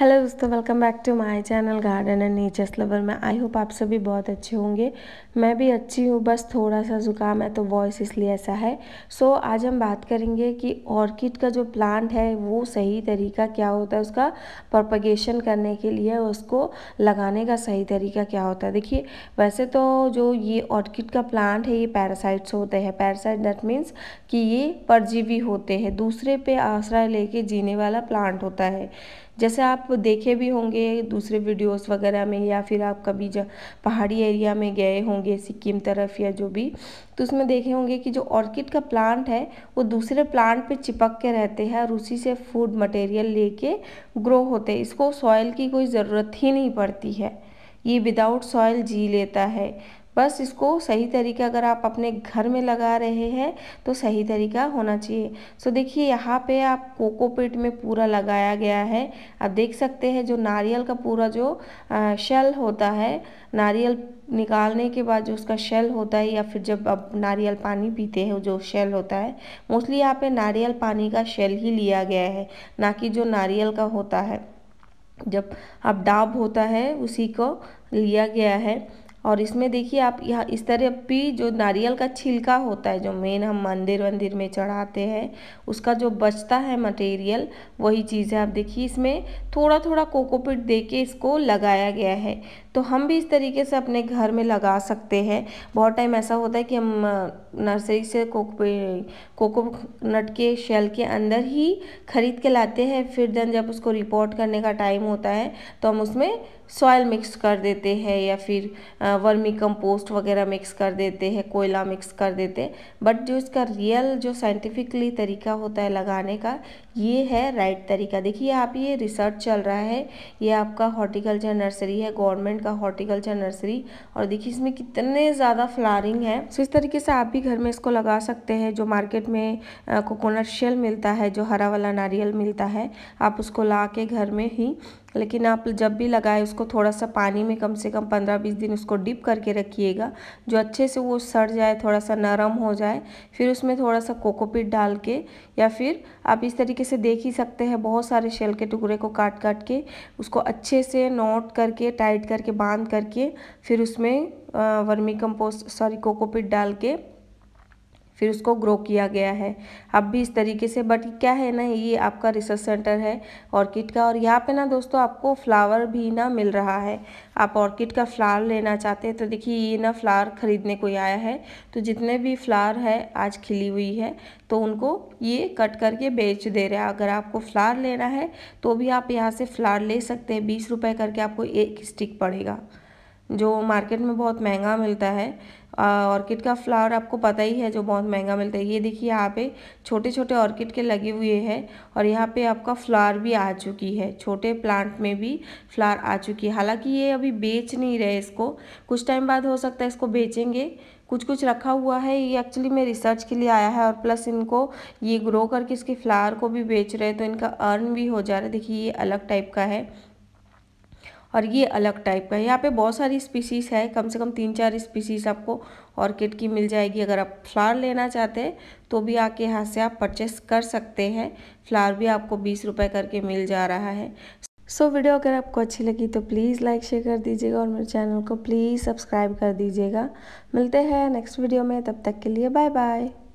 hello दोस्तों welcome back to my channel garden and nature's lover मैं I hope आप सभी बहुत अच्छे होंगे मैं भी अच्छी हूँ बस थोड़ा सा ज़ुकाम है तो वॉइस इसलिए ऐसा है सो so, आज हम बात करेंगे कि ऑर्किड का जो प्लांट है वो सही तरीका क्या होता है उसका प्रोपगेशन करने के लिए उसको लगाने का सही तरीका क्या होता है देखिए वैसे तो जो ये ऑर्किड का प्लांट है ये पैरासाइट्स होते हैं पैरासाइट दैट मीन्स कि ये परजीवी होते हैं दूसरे पर आश्रय लेके जीने वाला प्लांट होता है जैसे आप देखे भी होंगे दूसरे वीडियोस वगैरह में या फिर आप कभी जब पहाड़ी एरिया में गए होंगे सिक्किम तरफ या जो भी तो उसमें देखे होंगे कि जो ऑर्किड का प्लांट है वो दूसरे प्लांट पे चिपक के रहते हैं और उसी से फूड मटेरियल लेके ग्रो होते हैं इसको सॉइल की कोई ज़रूरत ही नहीं पड़ती है ये विदाउट सॉयल जी लेता है बस इसको सही तरीका अगर आप अपने घर में लगा रहे हैं तो सही तरीका होना चाहिए सो देखिए यहाँ पे आप कोकोपीट में पूरा लगाया गया है आप देख सकते हैं जो नारियल का पूरा जो शेल होता है नारियल निकालने के बाद जो उसका शेल होता है या फिर जब आप नारियल पानी पीते हैं जो शेल होता है मोस्टली यहाँ पे नारियल पानी का शेल ही लिया गया है ना कि जो नारियल का होता है जब आप डाब होता है उसी को लिया गया है और इसमें देखिए आप यह इस तरह भी जो नारियल का छिलका होता है जो मेन हम मंदिर वंदिर में चढ़ाते हैं उसका जो बचता है मटेरियल वही चीज़ है आप देखिए इसमें थोड़ा थोड़ा कोकोपिट दे के इसको लगाया गया है तो हम भी इस तरीके से अपने घर में लगा सकते हैं बहुत टाइम ऐसा होता है कि हम नर्सरी से कोकोपी कोको नट के शेल के अंदर ही ख़रीद के लाते हैं फिर दिन जब उसको रिपोर्ट करने का टाइम होता है तो हम उसमें सॉयल मिक्स कर देते हैं या फिर वर्मी कंपोस्ट वगैरह मिक्स कर देते हैं कोयला मिक्स कर देते हैं बट जो इसका रियल जो साइंटिफिकली तरीका होता है लगाने का ये है राइट तरीका देखिए आप ये रिसर्च चल रहा है ये आपका हॉर्टिकल्चर नर्सरी है गवर्नमेंट का हॉर्टिकल्चर नर्सरी और देखिए इसमें कितने ज़्यादा फ्लारिंग है सो इस तरीके से आप भी घर में इसको लगा सकते हैं जो मार्केट में कोकोनट शेल मिलता है जो हरा वाला नारियल मिलता है आप उसको ला के घर में ही लेकिन आप जब भी लगाएं उसको थोड़ा सा पानी में कम से कम पंद्रह बीस दिन उसको डिप करके रखिएगा जो अच्छे से वो सड़ जाए थोड़ा सा नरम हो जाए फिर उसमें थोड़ा सा कोकोपीट डाल के या फिर आप इस तरीके से देख ही सकते हैं बहुत सारे शेल के टुकड़े को काट काट के उसको अच्छे से नोट करके टाइट करके बांध करके फिर उसमें वर्मी कंपोस्ट सॉरी कोकोपीट डाल के फिर उसको ग्रो किया गया है अब भी इस तरीके से बट क्या है ना ये आपका रिसर्च सेंटर है ऑर्किड का और यहाँ पे ना दोस्तों आपको फ्लावर भी ना मिल रहा है आप ऑर्किड का फ्लावर लेना चाहते हैं तो देखिए ये ना फ्लावर ख़रीदने को आया है तो जितने भी फ्लावर है आज खिली हुई है तो उनको ये कट करके बेच दे रहे हैं अगर आपको फ्लावर लेना है तो भी आप यहाँ से फ्लावर ले सकते हैं बीस रुपये करके आपको एक स्टिक पड़ेगा जो मार्केट में बहुत महंगा मिलता है ऑर्किड का फ्लावर आपको पता ही है जो बहुत महंगा मिलता है ये देखिए यहाँ पे छोटे छोटे ऑर्किड के लगे हुए हैं और यहाँ पे आपका फ्लावर भी आ चुकी है छोटे प्लांट में भी फ्लावर आ चुकी है हालांकि ये अभी बेच नहीं रहे इसको कुछ टाइम बाद हो सकता है इसको बेचेंगे कुछ कुछ रखा हुआ है ये एक्चुअली में रिसर्च के लिए आया है और प्लस इनको ये ग्रो करके इसके फ्लावर को भी बेच रहे हैं तो इनका अर्न भी हो जा रहा है देखिए ये अलग टाइप का है और ये अलग टाइप का है यहाँ पे बहुत सारी स्पीसीज़ है कम से कम तीन चार स्पीसीज़ आपको ऑर्किड की मिल जाएगी अगर आप फ्लावर लेना चाहते हैं तो भी आके यहाँ से आप परचेस कर सकते हैं फ्लावर भी आपको बीस रुपये करके मिल जा रहा है सो so, वीडियो अगर आपको अच्छी लगी तो प्लीज़ लाइक शेयर कर दीजिएगा और मेरे चैनल को प्लीज़ सब्सक्राइब कर दीजिएगा मिलते हैं नेक्स्ट वीडियो में तब तक के लिए बाय बाय